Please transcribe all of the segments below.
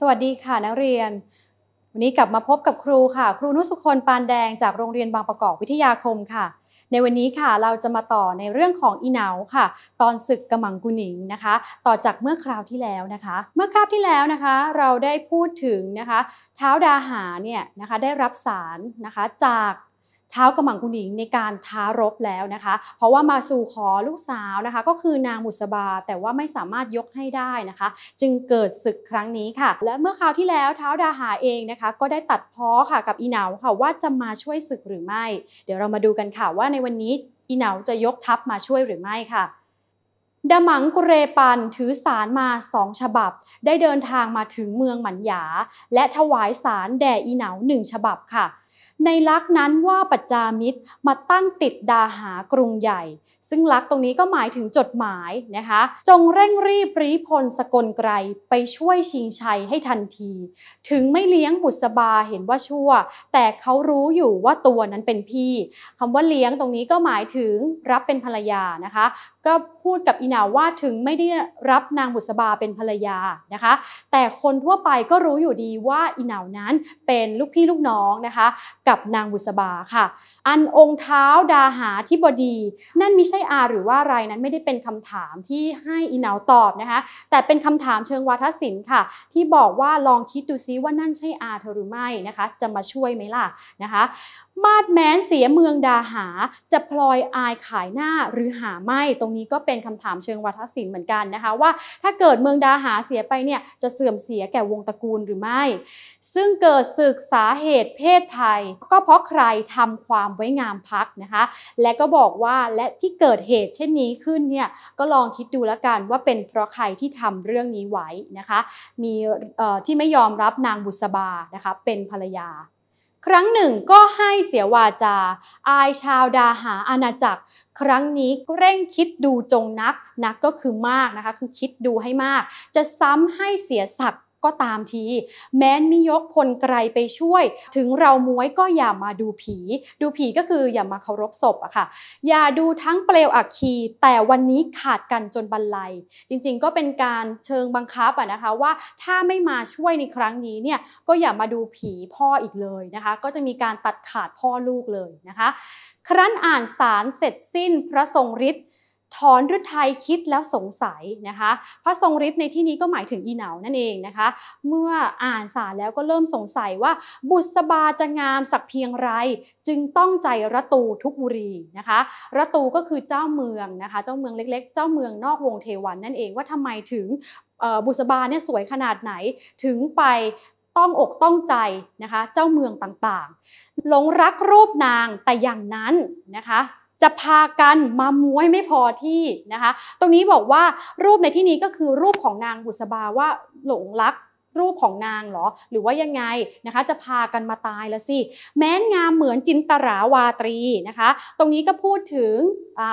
สวัสดีค่ะนักเรียนวันนี้กลับมาพบกับครูค่ะ ครูนุสุคนปานแดงจากโรงเรียนบางประกอบวิทยาคมค่ะ ในวันนี้ค่ะเราจะมาต่อในเรื่องของอีเนาค่ะ ตอนศึกกระมังกุหนิงนะคะ ต่อจากเมื่อคราวที่แล้วนะคะ เมื่อคราวที่แล้วนะคะ เราได้พูดถึงนะคะเท้าดาหาเนี่ยนะคะได้รับสารนะคะจากเท้ากระหม่อมกุหนิงในการท้ารบแล้วนะคะ เพราะว่ามาสู่ขอลูกสาวนะคะ ก็คือนางมุสบา แต่ว่าไม่สามารถยกให้ได้นะคะ จึงเกิดศึกครั้งนี้ค่ะ และเมื่อคราวที่แล้วเท้าดาหาเองนะคะ ก็ได้ตัดพ้อค่ะกับอีเหนาค่ะว่าจะมาช่วยศึกหรือไม่ เดี๋ยวเรามาดูกันค่ะว่าในวันนี้อีเหนาจะยกทัพมาช่วยหรือไม่ค่ะดมังกุเรปันถือสารมาสองฉบับ ได้เดินทางมาถึงเมืองหมันหยาและถวายสารแด่อีเหนาหนึ่งฉบับค่ะในลักนั้นว่าปัจจามิตรมาตั้งติดดาหากรุงใหญ่ซึ่งลักตรงนี้ก็หมายถึงจดหมายนะคะจงเร่งรีบรีพลสกลไกรไปช่วยชิงชัยให้ทันที ถึงไม่เลี้ยงบุษบาเห็นว่าชั่ว แต่เขารู้อยู่ว่าตัวนั้นเป็นพี่ คำว่าเลี้ยงตรงนี้ก็หมายถึงรับเป็นภรรยานะคะ ก็พูดกับอีนาว่าถึงไม่ได้รับนางบุษบาเป็นภรรยานะคะ แต่คนทั่วไปก็รู้อยู่ดีว่าอีหนาวนั้นเป็นลูกพี่ลูกน้องนะคะกับนางบุษบาค่ะอันองค์เท้าดาหาีิบดีนั่นมิใช่ช่ R หรือว่าอะไรนั้นไม่ได้เป็นคำถามที่ให้อีนาวตอบนะคะแต่เป็นคำถามเชิงวาทศิลป์ค่ะที่บอกว่าลองคิดดูซิว่านั่นใช่ R เธอหรือไม่นะคะจะมาช่วยไหมล่ะนะคะมาดแมนเสียเมืองดาหาจะพลอยอายขายหน้าหรือหาไม่ตรงนี้ก็เป็นคำถามเชิงวาทศิลป์เหมือนกันนะคะว่าถ้าเกิดเมืองดาหาเสียไปเนี่ยจะเสื่อมเสียแก่วงตระกูลหรือไม่ ซึ่งเกิดศึกสาเหตุเพศภัย ก็เพราะใครทำความไว้งามพักนะคะและก็บอกว่าและที่เกิดเกิดเหตุเช่นนี้ขึ้นเนี่ยก็ลองคิดดูแล้วกันว่าเป็นเพราะใครที่ทำเรื่องนี้ไว้นะคะมีที่ไม่ยอมรับนางบุษบานะคะเป็นภรรยา ครั้งหนึ่งก็ให้เสียวาจา อายชาวดาหาอาณาจักรครั้งนี้เร่งคิดดูจงนักนักก็คือมากนะคะคือคิดดูให้มาก จะซ้ำให้เสียศักดิก็ตามทีแม้นมิยกพลไกลไปช่วย ถึงเราม้วยก็อย่ามาดูผี ดูผีก็คืออย่ามาเคารพศพอะค่ะอย่าดูทั้งเปลวอักคี แต่วันนี้ขาดกันจนบรรลัย จริงๆก็เป็นการเชิงบังคับอะนะคะว่าถ้าไม่มาช่วยในครั้งนี้เนี่ยก็อย่ามาดูผีพ่ออีกเลยนะคะ ก็จะมีการตัดขาดพ่อลูกเลยนะคะ ครั้นอ่านสารเสร็จสิ้นพระทรงฤทธิ์ถอนฤทัยคิดแล้วสงสัยนะคะ พระทรงฤทธิ์ในที่นี้ก็หมายถึงอีเหนานั่นเองนะคะ เมื่ออ่านสารแล้วก็เริ่มสงสัยว่าบุษบาจะงามสักเพียงไรจึงต้องใจระตูทุกบุรีนะคะ ระตูก็คือเจ้าเมืองนะคะเจ้าเมืองเล็ก ๆ เจ้าเมืองนอกวงเทวันนั่นเองว่าทำไมถึงบุษบาเนี่ยสวยขนาดไหนถึงไปต้องอกต้องใจนะคะเจ้าเมืองต่างๆ หลงรักรูปนางแต่อย่างนั้นนะคะจะพากันมาม้วยไม่พอที่นะคะ ตรงนี้บอกว่ารูปในที่นี้ก็คือรูปของนางบุษบาว่าหลงรักรูปของนางหรอหรือว่ายังไงนะคะจะพากันมาตายละสิแม้นงามเหมือนจินตราวาตรีนะคะ ตรงนี้ก็พูดถึง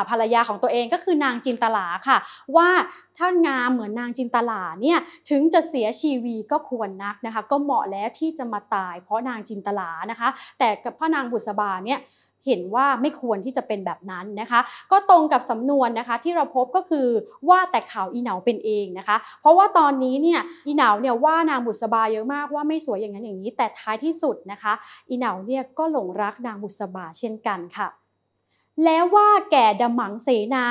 ภรรยาของตัวเองก็คือนางจินตลาค่ะ ว่าถ้างามเหมือนนางจินตลาเนี่ยถึงจะเสียชีวีก็ควรนักนะคะก็เหมาะแล้วที่จะมาตายเพราะนางจินตลานะคะ แต่กับพระนางบุษบาเนี่ยเห็นว่าไม่ควรที่จะเป็นแบบนั้นนะคะ ก็ตรงกับสำนวนนะคะที่เราพบก็คือว่าแต่ข่าวอีเหนาเป็นเองนะคะ เพราะว่าตอนนี้เนี่ยอีเหนาเนี่ยว่านางบุษบาเยอะมากว่าไม่สวยอย่างนั้นอย่างนี้ แต่ท้ายที่สุดนะคะอีเหนาเนี่ยก็หลงรักนางบุษบาเช่นกันค่ะแล้วว่าแก่ดมังเสนา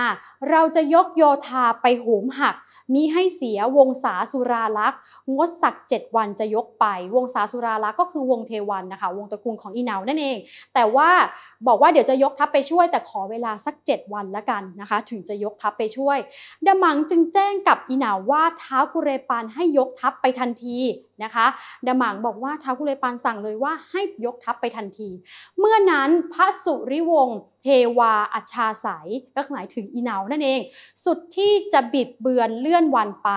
เราจะยกโยธาไปหหมหักมีให้เสียวงศาสุราลักษ์งดศักดิ์ดวันจะยกไป วงศาสุราลักษ์ก็คือวงเทวันนะคะวงตระกูลของอีเนานั่นเอง แต่ว่าบอกว่าเดี๋ยวจะยกทัพไปช่วย แต่ขอเวลาสักเจ็ดวันละกันนะคะถึงจะยกทัพไปช่วยดมังจึงแจ้งกับอีเนาว่าท้าวกุเรปานให้ยกทัพไปทันทีนะคะดมังบอกว่าท้าวกุเรปานสั่งเลยว่าให้ยกทัพไปทันที เมื่อนั้นพระสุริวงศ์เทวาอัชาสายก็หมายถึงอีเนานั่นเองสุดที่จะบิดเบือนเลื่อนวันไป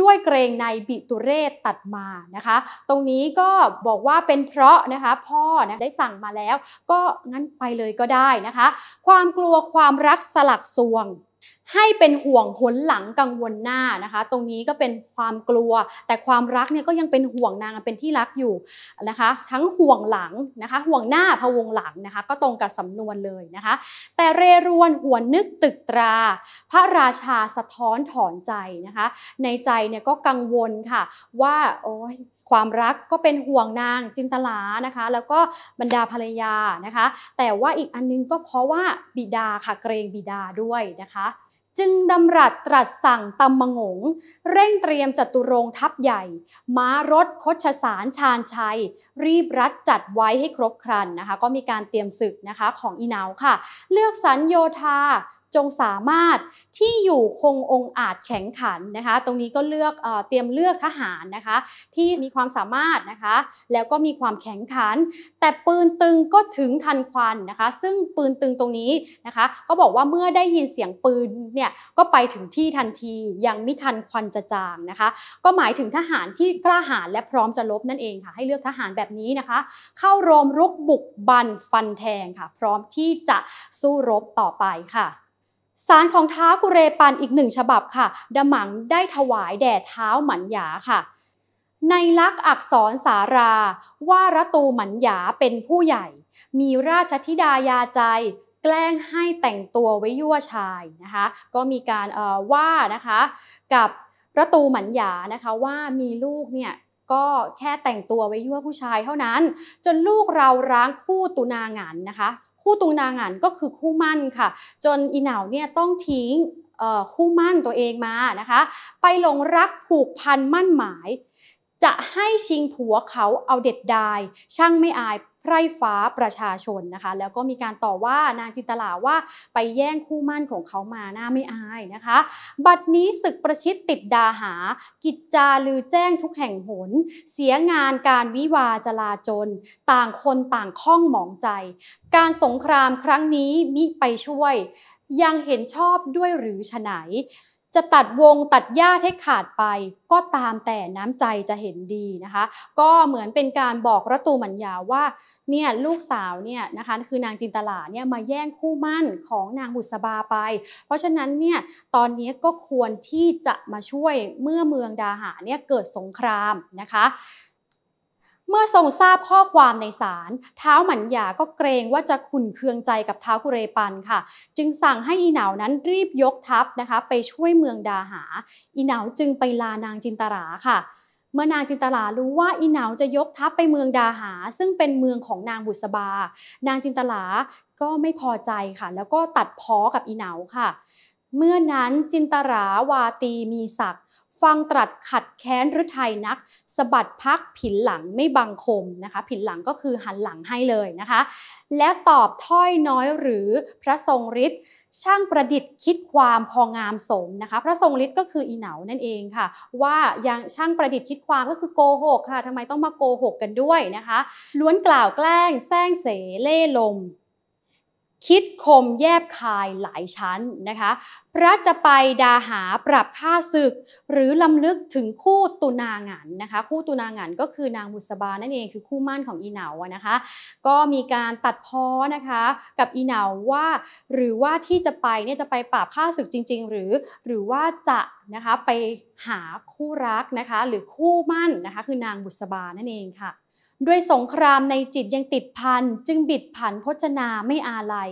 ด้วยเกรงในบิตุเรศตัดมานะคะ ตรงนี้ก็บอกว่าเป็นเพราะนะคะ พ่อนะได้สั่งมาแล้ว ก็งั้นไปเลยก็ได้นะคะ ความกลัวความรักสลักสวงให้เป็นห่วงหนหลังกังวลหน้านะคะ ตรงนี้ก็เป็นความกลัว แต่ความรักเนี่ยก็ยังเป็นห่วงนางเป็นที่รักอยู่นะคะ ทั้งห่วงหลังนะคะ ห่วงหน้าพวงหลังนะคะ ก็ตรงกับสำนวนเลยนะคะ แต่เรรวนหัวนึกตึกตรา พระราชาสะท้อนถอนใจนะคะ ในใจเนี่ยก็กังวลค่ะว่าโอ้ยความรักก็เป็นห่วงนางจินตลานะคะ แล้วก็บรรดาภรรยานะคะ แต่ว่าอีกอันนึงก็เพราะว่าบิดาค่ะเกรงบิดาด้วยนะคะจึงดำรัสตรัสสั่งตำมงง เร่งเตรียมจัตุรงทัพใหญ่ม้ารถคดชสารชาญชัย รีบรัดจัดไว้ให้ครบครันนะคะ ก็มีการเตรียมศึกนะคะของอีนาวค่ะ เลือกสรรโยธาจงสามารถที่อยู่คงองอาจแข็งขันนะคะ ตรงนี้ก็เลือกเเตรียมเลือกทหารนะคะ ที่มีความสามารถนะคะ แล้วก็มีความแข็งขัน แต่ปืนตึงก็ถึงทันควันนะคะ ซึ่งปืนตึงตรงนี้นะคะ ก็บอกว่าเมื่อได้ยินเสียงปืนเนี่ยก็ไปถึงที่ทันทียังไม่ทันควันจะจางนะคะ ก็หมายถึงทหารที่กล้าหาญและพร้อมจะลบนั่นเองค่ะ ให้เลือกทหารแบบนี้นะคะ เข้าโรมรุกบุกบันฟันแทงค่ะ พร้อมที่จะสู้รบต่อไปค่ะสารของท้ากุเรปันอีกหนึ่งฉบับค่ะดมังได้ถวายแด่เท้าหมันยาค่ะ ในลักษณ์อักษรสาราว่าระตูหมันยาเป็นผู้ใหญ่ มีราชธิดายาใจ แกล้งให้แต่งตัวไว้ยั่วชายนะคะ ก็มีการว่านะคะ กับระตูหมันยานะคะว่ามีลูกเนี่ยก็แค่แต่งตัวไว้ยั่วผู้ชายเท่านั้นจนลูกเราร้างคู่ตุนางันนะคะคู่ตุงนางอันก็คือคู่มั่นค่ะ จนอีเหนาเนี่ยต้องทิ้งคู่มั่นตัวเองมานะคะไปหลงรักผูกพันมั่นหมายจะให้ชิงผัวเขาเอาเด็ดได้ช่างไม่อายไพร่ฟ้าประชาชนนะคะแล้วก็มีการต่อว่านางจินตลาว่าไปแย่งคู่มั่นของเขามาหน้าไม่อายนะคะ บัดนี้ศึกประชิดติดดาหา กิจจาลือแจ้งทุกแห่งหน เสียงานการวิวาจลาจน ต่างคนต่างข้องหมองใจ การสงครามครั้งนี้มิไปช่วยยังเห็นชอบด้วยหรือฉไหนจะตัดวงตัดญาติให้ขาดไปก็ตามแต่น้ำใจจะเห็นดีนะคะ ก็เหมือนเป็นการบอกระตูมัญญาว่าเนี่ยลูกสาวเนี่ยนะคะคือนางจินตลาเนี่ยมาแย่งคู่มั่นของนางบุษบาไป เพราะฉะนั้นเนี่ยตอนนี้ก็ควรที่จะมาช่วยเมื่อเมืองดาหาเนี่ยเกิดสงครามนะคะเมื่อทรงทราบข้อความในสาร เท้าหมันหยาก็เกรงว่าจะขุนเคืองใจกับเท้ากุเรปันค่ะ จึงสั่งให้อีเหนานั้นรีบยกทัพนะคะไปช่วยเมืองดาหาอีเหนาจึงไปลานางจินตราค่ะ เมื่อนางจินตลารู้ว่าอีเหนาจะยกทัพไปเมืองดาหา ซึ่งเป็นเมืองของนางบุษบา นางจินตลาก็ไม่พอใจค่ะ แล้วก็ตัดพ้อกับอีเหนาค่ะ เมื่อนั้นจินตราวาตีมีศักดฟังตรัสขัดแค้นฤรัไทยนักสะบัดพักผิน หลังไม่บังคมนะคะผิน หลังก็คือหันหลังให้เลยนะคะ และตอบถ้อยน้อยหรือพระทรงฤทธิ์ช่างประดิษฐ์คิดความพอ งามสมนะคะพระทรงฤทธิ์ก็คืออีเหนานั่นเองค่ะ ว่ายังช่างประดิษฐ์คิดความก็คือโกหกค่ะทำไมต้องมาโกหกกันด้วยนะคะ ล้วนกล่าวแกล้งแซงเสเล่ลมคิดคมแยบคายหลายชั้นนะคะ พระจะไปดาหาปรับค่าศึก หรือลำลึกถึงคู่ตุนางันนะคะคู่ตุนางันก็คือนางบุษบานั่นเองคือคู่มั่นของอีเหนานะคะก็มีการตัดพ้อนะคะกับอีเหนาว่าหรือว่าที่จะไปเนี่ยจะไปปรับค่าศึกจริงๆ หรือ หรือว่าจะนะคะไปหาคู่รักนะคะหรือคู่มั่นนะคะคือนางบุษบานั่นเองค่ะด้วยสงครามในจิตยังติดพันจึงบิดผันพจนาไม่อาลัย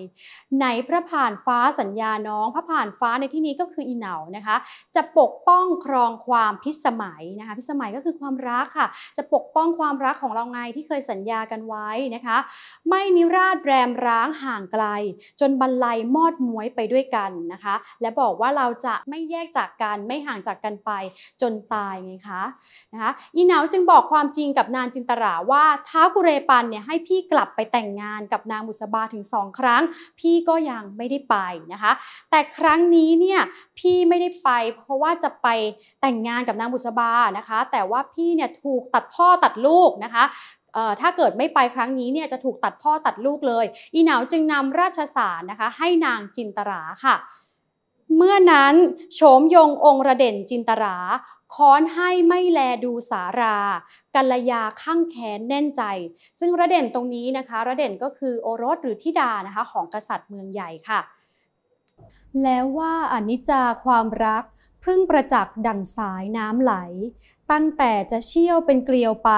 ไหนพระผ่านฟ้าสัญญาน้อง พระผ่านฟ้าในที่นี้ก็คืออีเหนานะคะจะปกป้องครองความพิสมัยนะคะพิสมัยก็คือความรักค่ะจะปกป้องความรักของเราไงที่เคยสัญญากันไว้นะคะ ไม่นิราดแรมร้างห่างไกล จนบรรลัยมอดมวยไปด้วยกันนะคะและบอกว่าเราจะไม่แยกจากกันไม่ห่างจากกันไปจนตายไงคะนะคะอีเหนาจึงบอกความจริงกับนานจินตราว่าว่าท้าวกุเรปันเนี่ยให้พี่กลับไปแต่งงานกับนางบุษบาถึงสองครั้ง พี่ก็ยังไม่ได้ไปนะคะแต่ครั้งนี้เนี่ยพี่ไม่ได้ไปเพราะว่าจะไปแต่งงานกับนางบุษบานะคะ แต่ว่าพี่เนี่ยถูกตัดพ่อตัดลูกนะคะถ้าเกิดไม่ไปครั้งนี้เนี่ยจะถูกตัดพ่อตัดลูกเลยอีหนาวจึงนำราชสารนะคะให้นางจินตราค่ะเมื่อนั้น โฉมยงองระเด่นจินตราค้อนให้ไม่แลดูสารา กัลยาข้างแขนแน่นใจ ซึ่งระเด่นตรงนี้นะคะ ระเด่นก็คือโอรสหรือธิดานะคะของกษัตริย์เมืองใหญ่ค่ะ แล้วว่าอนิจจาความรัก พึ่งประจักษ์ดั่งสายน้ำไหลตั้งแต่จะเชี่ยวเป็นเกลียวไป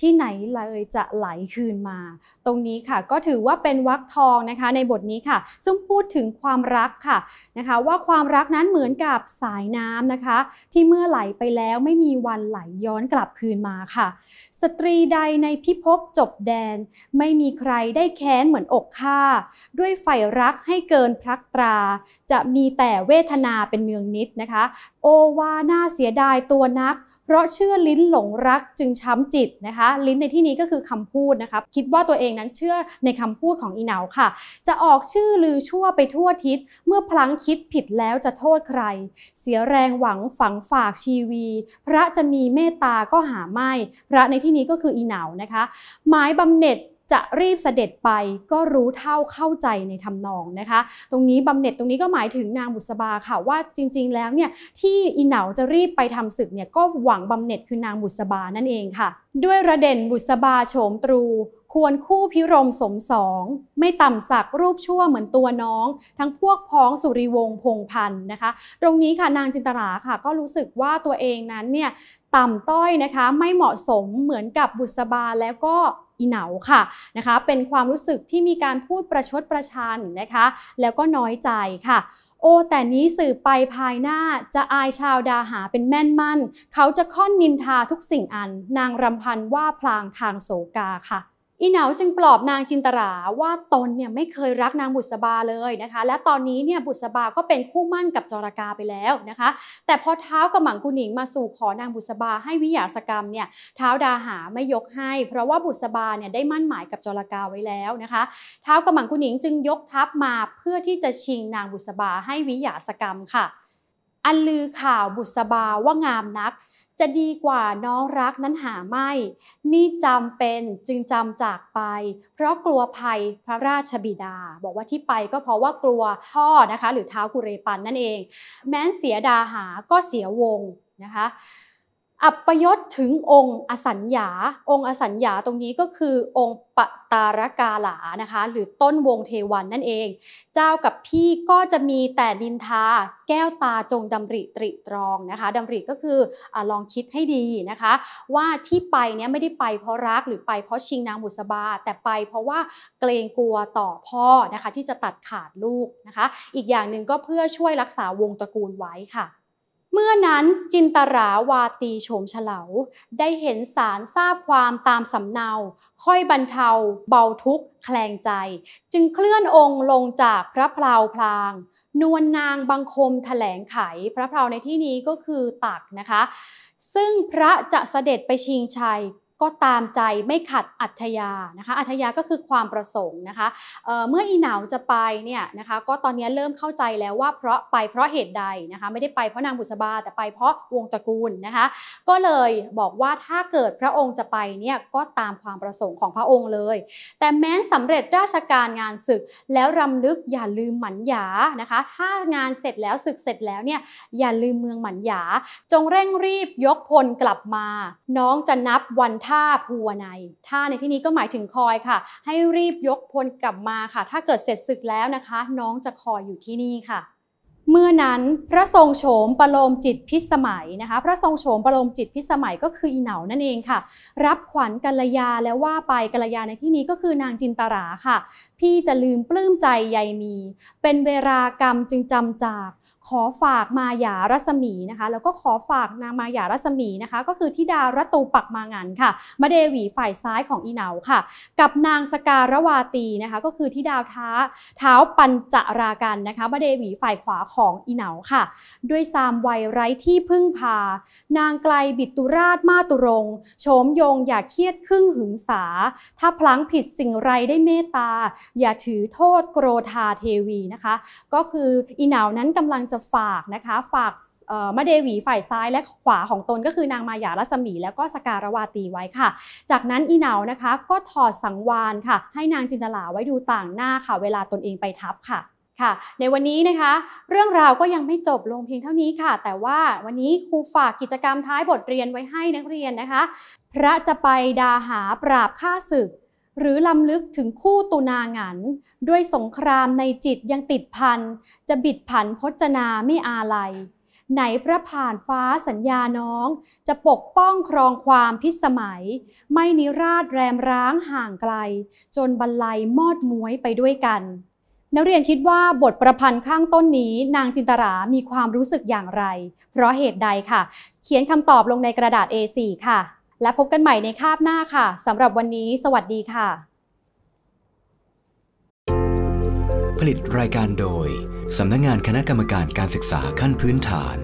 ที่ไหนเลยจะไหลคืนมา ตรงนี้ค่ะก็ถือว่าเป็นวักทองนะคะ ในบทนี้ค่ะ ซึ่งพูดถึงความรักค่ะนะคะ ว่าความรักนั้นเหมือนกับสายน้ำนะคะ ที่เมื่อไหลไปแล้วไม่มีวันไหลย้อนกลับคืนมาค่ะ สตรีใดในพิภพจบแดน ไม่มีใครได้แค้นเหมือนอกข้าด้วยใฟรักให้เกินพรักตรา จะมีแต่เวทนาเป็นเมืองนิดนะคะโอวาน่าเสียดายตัวนักเพราะเชื่อลิ้นหลงรักจึงช้ำจิตนะคะลิ้นในที่นี้ก็คือคำพูดนะคะคิดว่าตัวเองนั้นเชื่อในคำพูดของอีเหนาค่ะ จะออกชื่อลือชั่วไปทั่วทิศ เมื่อพลังคิดผิดแล้วจะโทษใคร เสียแรงหวังฝังฝากชีวี พระจะมีเมตตาก็หาไม่ พระในที่นี้ก็คืออีเหนานะคะหมายบำเหน็จจะรีบเสด็จไปก็รู้เท่าเข้าใจในทำนองนะคะ ตรงนี้บำเหน็จตรงนี้ก็หมายถึงนางบุษบาค่ะว่าจริง ๆ แล้วเนี่ยที่อีเหนาจะรีบไปทำศึกเนี่ยก็หวังบำเหน็จคือนางบุษบานั่นเองค่ะ ด้วยระเด่นบุษบาโฉมตรู ควรคู่พิรมสมสองไม่ต่ำสักรูปชั่วเหมือนตัวน้อง ทั้งพวกพ้องสุริวงศพงพันธ์นะคะ ตรงนี้ค่ะนางจินตราค่ะ ก็รู้สึกว่าตัวเองนั้นเนี่ยต่ำต้อยนะคะไม่เหมาะสมเหมือนกับบุษบาแล้วก็อีเหนาค่ะนะคะ เป็นความรู้สึกที่มีการพูดประชดประชันนะคะ แล้วก็น้อยใจค่ะ โอแต่นี้สื่อไปภายหน้าจะอายชาวดาหาเป็นแม่นมั่น เขาจะค่อนนินทาทุกสิ่งอัน นางรำพันว่าพลางทางโสกาค่ะอีเหนาจึงปลอบนางจินตราว่าตนเนี่ยไม่เคยรักนางบุษบาเลยนะคะ และตอนนี้เนี่ยบุษบา ก็เป็นคู่มั่นกับจรากาไปแล้วนะคะแต่พอเท้ากับหมังกุหนิงมาสู่ขอนางบุษบาให้วิยาสกรรมเนี่ยเท้าดาหาไม่ยกให้เพราะว่าบุษบาเนี่ยได้มั่นหมายกับจรากาไว้แล้วนะคะเท้ากับหมังกุหนิงจึงยกทัพมาเพื่อที่จะชิงนางบุษบาให้วิยาสกรรมค่ะ อันลือข่าวบุษบาว่างามนักจะดีกว่าน้องรักนั้นหาไม่ นี่จำเป็นจึงจำจากไป เพราะกลัวภัยพระราชบิดาบอกว่าที่ไปก็เพราะว่ากลัวพ่อนะคะหรือเท้ากุเรปันนั่นเอง แม้เสียดาหาก็เสียวงนะคะอัปยศถึงองค์อสัญญาองค์อสัญญาตรงนี้ก็คือองค์ปตารกาหลานะคะ หรือต้นวงเทวันนั่นเอง เจ้ากับพี่ก็จะมีแต่ดินทา แก้วตาจงดำริตริตรองนะคะ ดำริก็คืออลองคิดให้ดีนะคะ ว่าที่ไปเนี้ยไม่ได้ไปเพราะรักหรือไปเพราะชิงนางบุษบา แต่ไปเพราะว่าเกรงกลัวต่อพ่อนะคะ ที่จะตัดขาดลูกนะคะ อีกอย่างหนึ่งก็เพื่อช่วยรักษาวงตระกูลไว้ค่ะเมื่อนั้นจินตราวาตีโฉมเฉลา ได้เห็นสารทราบความตามสำเนา ค่อยบรรเทาเบาทุกข์แคลงใจ จึงเคลื่อนองค์ลงจากพระเพลาพลาง นวลนางบังคมถแถลงไข พระเพลาในที่นี้ก็คือตักนะคะ ซึ่งพระจะเสด็จไปชิงชัยก็ตามใจไม่ขัดอัธยานะคะ อัธยาก็คือความประสงค์นะคะเเมื่ออีหนาวจะไปเนี่ยนะคะ ก็ตอนนี้เริ่มเข้าใจแล้วว่าเพราะไปเพราะเหตุใดนะคะ ไม่ได้ไปเพราะนางบุษบาแต่ไปเพราะวงตระกูลนะคะ ก็เลยบอกว่าถ้าเกิดพระองค์จะไปเนี่ยก็ตามความประสงค์ของพระองค์เลย แต่แม้สำเร็จราชการงานศึก แล้วรำลึกอย่าลืมหมันยา นะคะ ถ้างานเสร็จแล้วศึกเสร็จแล้วเนี่ยอย่าลืมเมืองหมันยาจงเร่งรีบยกพลกลับมา น้องจะนับวันทท่าภูวนายท่าในที่นี้ก็หมายถึงคอยค่ะ ให้รีบยกพลกลับมาค่ะ ถ้าเกิดเสร็จศึกแล้วนะคะ น้องจะคอยอยู่ที่นี่ค่ะ เมื่อนั้นพระทรงโฉมประโลมจิตพิสมัยนะคะ พระทรงโฉมประโลมจิตพิสมัยก็คืออีเหนานั่นเองค่ะ รับขวัญกัลยาแล้วว่าไปกัลยาในที่นี้ก็คือนางจินตราค่ะ พี่จะลืมปลื้มใจใยมี เป็นเวลากรรมจึงจำจากขอฝากมายารัศมีนะคะแล้วก็ขอฝากนางมายารัศมีนะคะ ก็คือทิดารตูปักมางันค่ะมาเดวีฝ่ายซ้ายของอีเหนาค่ะ กับนางสการวาตีนะคะ ก็คือทิดาวท้าเท้าปัญจรากันนะคะมาเดวีฝ่ายขวาของอีเหนาค่ะ ด้วยสามวัยไร้ที่พึ่งพา นางไกลบิตุราชมาตุรงโฉมยงอย่าเครียดครึ่งหึงสาถ้าพลั้งผิดสิ่งไรได้เมตตาอย่าถือโทษโกรธาเทวีนะคะ ก็คืออีเหนานั้นกำลังจะฝากนะคะฝากมาเดวีฝ่ายซ้ายและขวาของตนก็คือนางมายารัศมีแล้วก็สการวาตีไว้ค่ะ จากนั้นอีเหนานะคะก็ถอดสังวานค่ะ ให้นางจินตลาไว้ดูต่างหน้าค่ะเวลาตนเองไปทับค่ะค่ะ ในวันนี้นะคะเรื่องราวก็ยังไม่จบลงเพียงเท่านี้ค่ะ แต่ว่าวันนี้ครูฝากกิจกรรมท้ายบทเรียนไว้ให้นักเรียนนะคะ พระจะไปดาหาปราบฆ่าศึกหรือลำลึกถึงคู่ตุนางันด้วยสงครามในจิตยังติดพันจะบิดผันพจนาไม่อาลัย ไหนพระผ่านฟ้าสัญญาน้อง จะปกป้องครองความพิสมัย ไม่นิราชแรมร้างห่างไกล จนบรรลัยมอดม้วยไปด้วยกัน นักเรียนคิดว่าบทประพันธ์ข้างต้นนี้นางจินตรามีความรู้สึกอย่างไร เพราะเหตุใดค่ะ เขียนคำตอบลงในกระดาษ A4 ค่ะและพบกันใหม่ในคาบหน้าค่ะสำหรับวันนี้ สวัสดีค่ะ ผลิตรายการโดยสำนักงงานคณะกรรมการการศึกษาขั้นพื้นฐาน